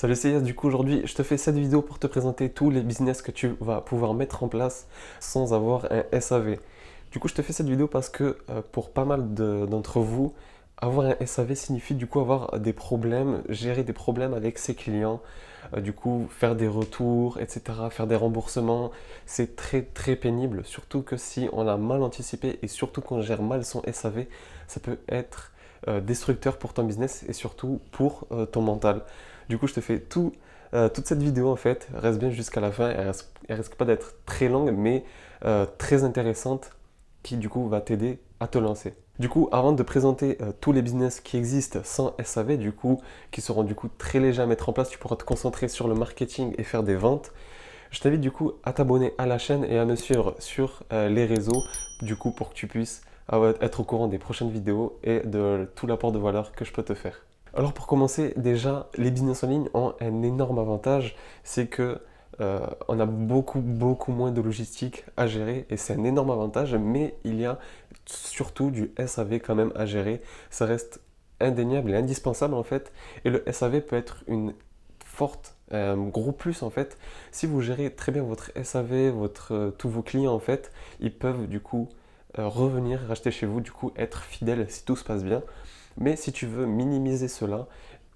Salut CS, hein. du coup aujourd'hui je te fais cette vidéo pour te présenter tous les business que tu vas pouvoir mettre en place sans avoir un SAV. Du coup je te fais cette vidéo parce que euh, pour pas mal d'entre vous, avoir un SAV signifie du coup avoir des problèmes, gérer des problèmes avec ses clients, euh, du coup faire des retours, etc., faire des remboursements. C'est très très pénible, surtout que si on a mal anticipé et surtout qu'on gère mal son SAV, ça peut être euh, destructeur pour ton business et surtout pour ton mental. Du coup, je te fais tout, euh, toute cette vidéo en fait. Reste bien jusqu'à la fin. Elle, ne risque, pas d'être très longue, mais euh, très intéressante, qui du coup va t'aider à te lancer. Du coup, avant de présenter euh, tous les business qui existent sans SAV, du coup, qui seront du coup très légers à mettre en place, tu pourras te concentrer sur le marketing et faire des ventes. Je t'invite du coup à t'abonner à la chaîne et à me suivre sur les réseaux, du coup, pour que tu puisses être au courant des prochaines vidéos et de tout l'apport de valeur que je peux te faire. Alors pour commencer, déjà, les business en ligne ont un énorme avantage, c'est que euh, on a beaucoup beaucoup moins de logistique à gérer et c'est un énorme avantage, mais il y a surtout du SAV quand même à gérer. Ça reste indéniable et indispensable en fait, et le SAV peut être une forte euh, gros plus en fait. Si vous gérez très bien votre SAV, votre, euh, tous vos clients en fait, ils peuvent du coup revenir racheter chez vous, du coup être fidèles si tout se passe bien. Mais si tu veux minimiser cela,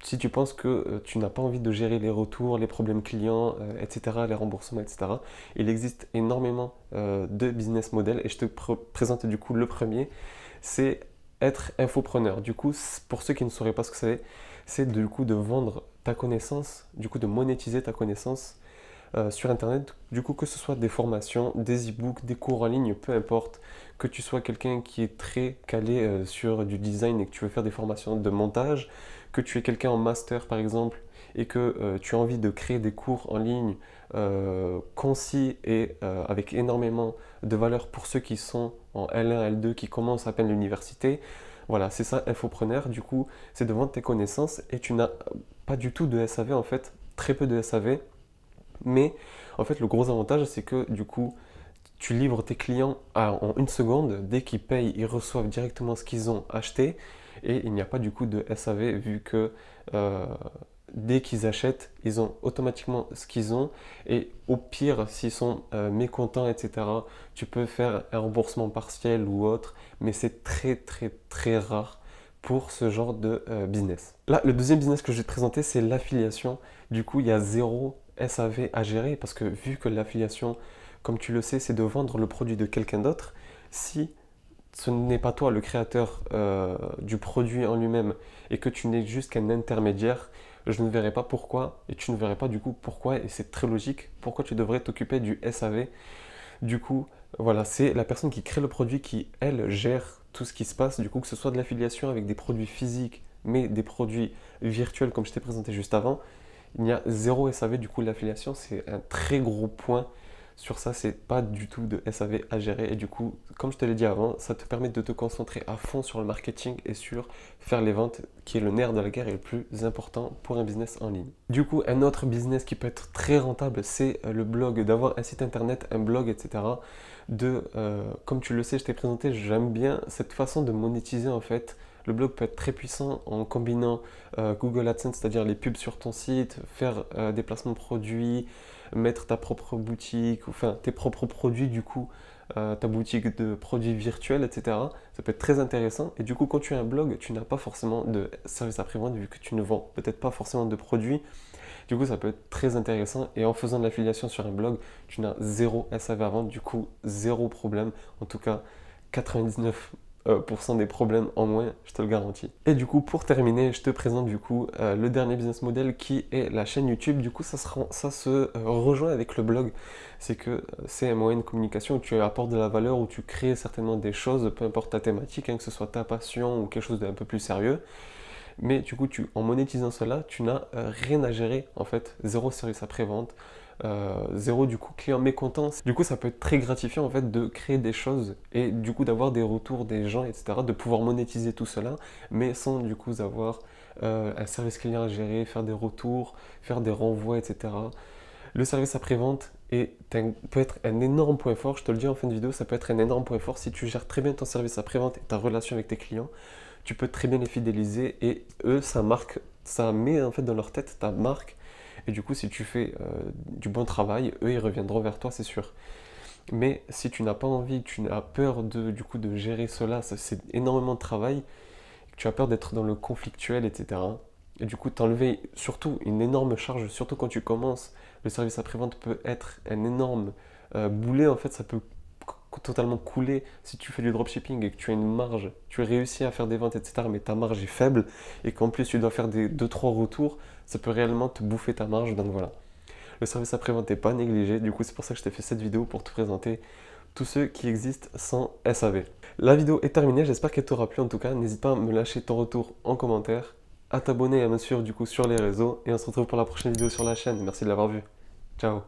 si tu penses que euh, tu n'as pas envie de gérer les retours, les problèmes clients, euh, etc., les remboursements, etc., il existe énormément euh, de business models et je te présente du coup le premier, c'est être infopreneur. Du coup, pour ceux qui ne sauraient pas ce que c'est, c'est du coup de vendre ta connaissance, du coup de monétiser ta connaissance euh, sur Internet. Du coup, que ce soit des formations, des e-books, des cours en ligne, peu importe, que tu sois quelqu'un qui est très calé euh, sur du design et que tu veux faire des formations de montage, que tu es quelqu'un en master par exemple et que euh, tu as envie de créer des cours en ligne concis et avec énormément de valeur pour ceux qui sont en L1, L2, qui commencent à peine l'université. Voilà, c'est ça, infopreneur. Du coup, c'est de vendre tes connaissances et tu n'as pas du tout de SAV en fait, très peu de SAV. Mais en fait, le gros avantage, c'est que du coup, tu livres tes clients en une seconde. Dès qu'ils payent, ils reçoivent directement ce qu'ils ont acheté. Et il n'y a pas du coup de SAV vu que euh, dès qu'ils achètent, ils ont automatiquement ce qu'ils ont. Et au pire, s'ils sont euh, mécontents, etc., tu peux faire un remboursement partiel ou autre. Mais c'est très très très rare pour ce genre de euh, business. Là, le deuxième business que je vais te présenter, c'est l'affiliation. Du coup, il y a zéro SAV à gérer parce que vu que l'affiliation, comme tu le sais, c'est de vendre le produit de quelqu'un d'autre, si ce n'est pas toi le créateur euh, du produit en lui-même et que tu n'es juste qu'un intermédiaire, je ne verrai pas pourquoi et tu ne verrais pas du coup pourquoi et c'est très logique pourquoi tu devrais t'occuper du SAV. Du coup, voilà, c'est la personne qui crée le produit qui elle gère tout ce qui se passe, du coup que ce soit de l'affiliation avec des produits physiques mais des produits virtuels comme je t'ai présenté juste avant, il n'y a zéro SAV du coup l'affiliation c'est un très gros point sur ça c'est pas du tout de SAV à gérer et du coup comme je te l'ai dit avant ça te permet de te concentrer à fond sur le marketing et sur faire les ventes qui est le nerf de la guerre et le plus important pour un business en ligne. Du coup un autre business qui peut être très rentable c'est euh, le blog d'avoir un site internet, un blog etc. De euh, comme tu le sais je t'ai présenté j'aime bien cette façon de monétiser en fait le blog peut être très puissant en combinant euh, Google AdSense, c'est-à-dire les pubs sur ton site, faire euh, des placements de produits, mettre ta propre boutique, enfin tes propres produits du coup, euh, ta boutique de produits virtuels, etc. Ça peut être très intéressant. Et du coup, quand tu as un blog, tu n'as pas forcément de service après-vente vu que tu ne vends peut-être pas forcément de produits. Du coup, ça peut être très intéressant. Et en faisant de l'affiliation sur un blog, tu n'as zéro SAV à vendre, du coup, zéro problème. En tout cas, 99 euh, pour cent des problèmes en moins, je te le garantis. Et du coup, pour terminer, je te présente du coup euh, le dernier business model qui est la chaîne YouTube. Du coup, ça se, euh, rejoint avec le blog. C'est que c'est un moyen de communication où tu apportes de la valeur, où tu crées certainement des choses, peu importe ta thématique, hein, que ce soit ta passion ou quelque chose d'un peu plus sérieux mais du coup, tu, en monétisant cela, tu n'as euh, rien à gérer en fait, zéro service après-vente, euh, zéro du coup client mécontent. Du coup, ça peut être très gratifiant en fait de créer des choses et du coup d'avoir des retours des gens, etc., de pouvoir monétiser tout cela, mais sans du coup avoir euh, un service client à gérer, faire des retours, faire des renvois, etc. Le service après-vente peut être un énorme point fort, je te le dis en fin de vidéo, ça peut être un énorme point fort si tu gères très bien ton service après-vente et ta relation avec tes clients tu peux très bien les fidéliser et eux, ça marque, ça met en fait dans leur tête ta marque. Et du coup, si tu fais euh, du bon travail, eux, ils reviendront vers toi, c'est sûr. Mais si tu n'as pas envie, tu as peur de, du coup, de gérer cela, c'est énormément de travail, tu as peur d'être dans le conflictuel, etc. Et du coup, t'enlever surtout une énorme charge, surtout quand tu commences, le service après-vente peut être un énorme euh, boulet, en fait, ça peut totalement coulé si tu fais du dropshipping et que tu as une marge, tu réussi à faire des ventes, etc., mais ta marge est faible et qu'en plus tu dois faire des 2-3 retours, ça peut réellement te bouffer ta marge. Donc voilà. Le service après-vente n'est pas négligé, du coup c'est pour ça que je t'ai fait cette vidéo pour te présenter tous ceux qui existent sans SAV. La vidéo est terminée, j'espère qu'elle t'aura plu en tout cas. N'hésite pas à me lâcher ton retour en commentaire, à t'abonner et à me suivre du coup sur les réseaux. Et on se retrouve pour la prochaine vidéo sur la chaîne. Merci de l'avoir vu. Ciao